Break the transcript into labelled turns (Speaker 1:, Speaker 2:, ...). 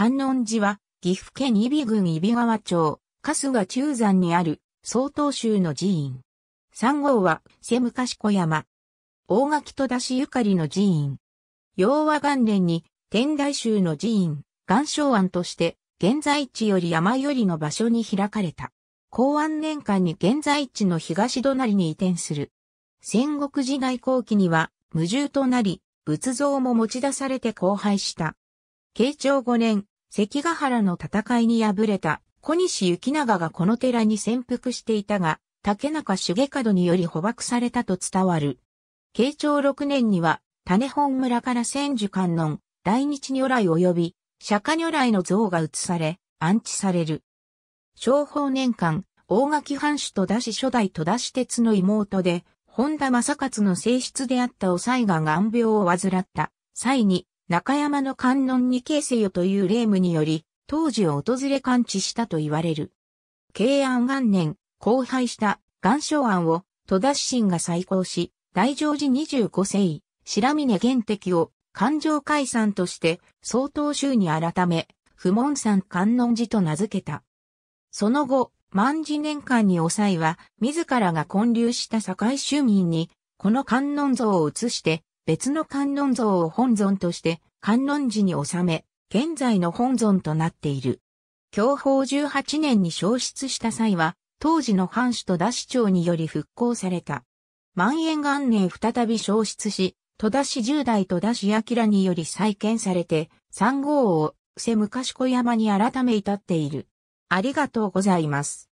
Speaker 1: 観音寺は、岐阜県揖斐郡揖斐
Speaker 2: 川町、春日中山にある、曹洞宗の寺院。三号は、瀬昔小山。大垣戸田市ゆかりの寺院。洋和元年に、天台宗の寺院、岩礁庵として、現在地より山よりの場所に開かれた。公安年間に現在地の東隣に移転する。戦国時代後期には、無重となり、仏像も持ち出されて荒廃した。慶長5年、関ヶ原の戦いに敗れた小西行長がこの寺に潜伏していたが、竹中重門により捕獲されたと伝わる。慶長6年には、種本村から千手観音、大日如来及び、釈迦如来の像が移され、安置される。昭法年間、大垣藩主戸田氏初代戸田氏鉄の妹で、本田正勝の正室であったおさいが眼病を患った際に、中山の観音に形成よという霊夢により、当時を訪れ感知したと言われる。慶安元年、荒廃した岩礁庵を戸田市神が再興し、大乗寺25世、白峰玄敵を環状解散として総統州に改め、不問山観音寺と名付けた。その後、万事年間におさいは、自らが建立した堺州民に、この観音像を移して、別の観音像を本尊として観音寺に収め、現在の本尊となっている。享保18年に消失した際は、当時の藩主と田市長により復興された。万延元年再び消失し、戸田市10代戸田市明により再建されて、3号を、瀬昔小山に改め至っている。
Speaker 1: ありがとうございます。